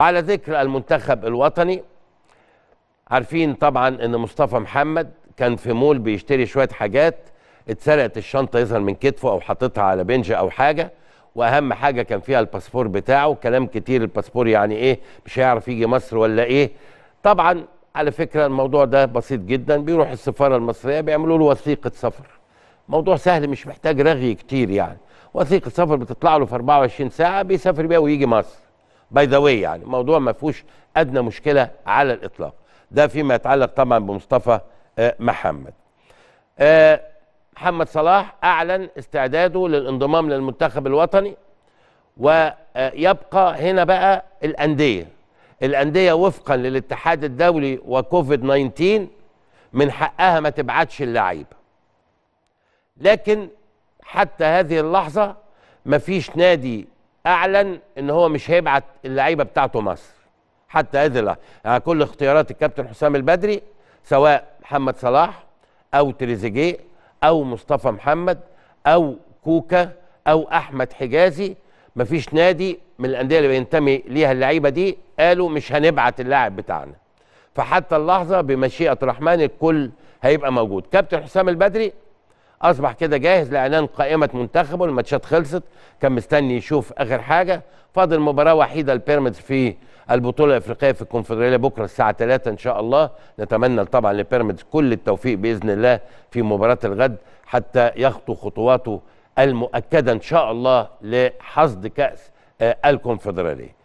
على ذكر المنتخب الوطني عارفين طبعا ان مصطفى محمد كان في مول بيشتري شويه حاجات اتسرقت الشنطه يظهر من كتفه او حاططها على بنج او حاجه واهم حاجه كان فيها الباسبور بتاعه كلام كتير الباسبور يعني ايه مش هيعرف يجي مصر ولا ايه طبعا على فكره الموضوع ده بسيط جدا بيروح السفاره المصريه بيعملوا له وثيقه سفر موضوع سهل مش محتاج رغي كتير يعني وثيقه سفر بتطلع له في 24 ساعه بيسافر بيها ويجي مصر باي ذا يعني موضوع ما فيهوش ادنى مشكله على الاطلاق ده فيما يتعلق طبعا بمصطفى آه، محمد آه، محمد صلاح اعلن استعداده للانضمام للمنتخب الوطني ويبقى هنا بقى الانديه الانديه وفقا للاتحاد الدولي وكوفيد 19 من حقها ما تبعتش اللعيبه لكن حتى هذه اللحظه مفيش نادي اعلن ان هو مش هيبعت اللعيبه بتاعته مصر حتى اذله اللحظه يعني كل اختيارات الكابتن حسام البدري سواء محمد صلاح او تريزيجيه او مصطفى محمد او كوكا او احمد حجازي مفيش نادي من الانديه اللي بينتمي ليها اللعيبه دي قالوا مش هنبعت اللاعب بتاعنا فحتى اللحظه بمشيئه الرحمن الكل هيبقى موجود كابتن حسام البدري اصبح كده جاهز لاعلان قائمه منتخبه الماتشات خلصت كان مستني يشوف اخر حاجه فاضل مباراه وحيده لبيراميدز في البطوله الافريقيه في الكونفدراليه بكره الساعه 3 ان شاء الله نتمنى طبعا لبيراميدز كل التوفيق باذن الله في مباراه الغد حتى يخطو خطواته المؤكده ان شاء الله لحصد كاس آه، الكونفدراليه